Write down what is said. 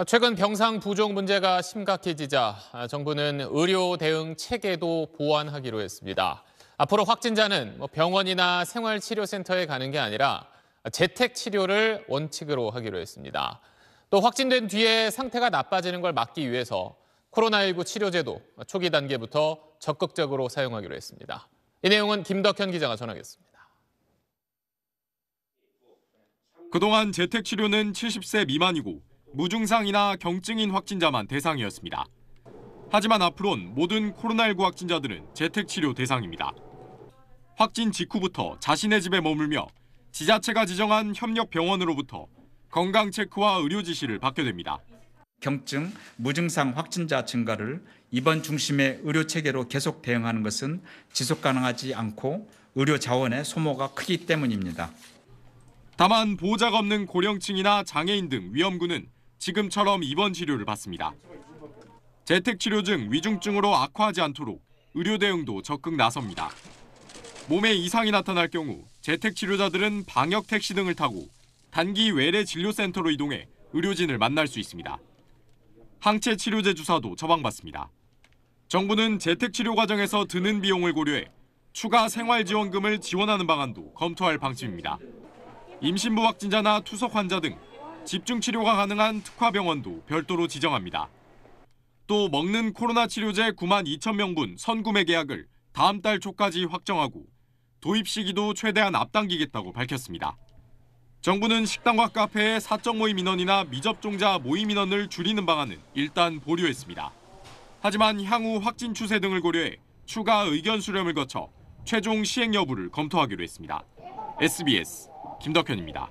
아, 최근 병상 부족 문제가 심각해지자 아, 정부는 의료 대응 체계도 보완하기로 했습니다. 앞으로 확진자는 뭐 병원이나 생활치료센터에 가는 게 아니라 재택 치료를 원칙으로 하기로 했습니다. 또 확진된 뒤에 상태가 나빠지는 걸 막기 위해서 코로나19 치료제도 초기 단계부터 적극적으로 사용하기로 했습니다. 이 내용은 김덕현 기자가 전하겠습니다. 그동안 재택 치료는 70세 미만이고 무증상이나 경증인 확진자만 대상이었습니다. 하지만 앞으론 모든 코로나19 확진자들은 재택치료 대상입니다. 확진 직후부터 자신의 집에 머물며 지자체가 지정한 협력 병원으로부터 건강 체크와 의료 지시를 받게 됩니다. 경증, 무증상 확진자 증가를 이번 중심의 의료 체계로 계속 대응하는 것은 지속 가능하지 않고 의료 자원의 소모가 크기 때문입니다. 다만 보호자가 없는 고령층이나 장애인 등 위험군은 지금처럼 입원 치료를 받습니다. 재택 치료 중 위중증으로 악화하지 않도록 의료 대응도 적극 나섭니다. 몸에 이상이 나타날 경우 재택 치료자들은 방역 택시 등을 타고 단기 외래 진료센터로 이동해 의료진을 만날 수 있습니다. 항체 치료제 주사도 처방받습니다. 정부는 재택 치료 과정에서 드는 비용을 고려해 추가 생활지원금을 지원하는 방안도 검토할 방침입니다. 임신부 확진자나 투석 환자 등 집중 치료가 가능한 특화병원도 별도로 지정합니다. 또 먹는 코로나 치료제 9만 2천 명분 선구매 계약을 다음 달 초까지 확정하고 도입 시기도 최대한 앞당기겠다고 밝혔습니다. 정부는 식당과 카페의 사적 모임 인원이나 미접종자 모임 인원을 줄이는 방안은 일단 보류했습니다. 하지만 향후 확진 추세 등을 고려해 추가 의견 수렴을 거쳐 최종 시행 여부를 검토하기로 했습니다. SBS 김덕현입니다.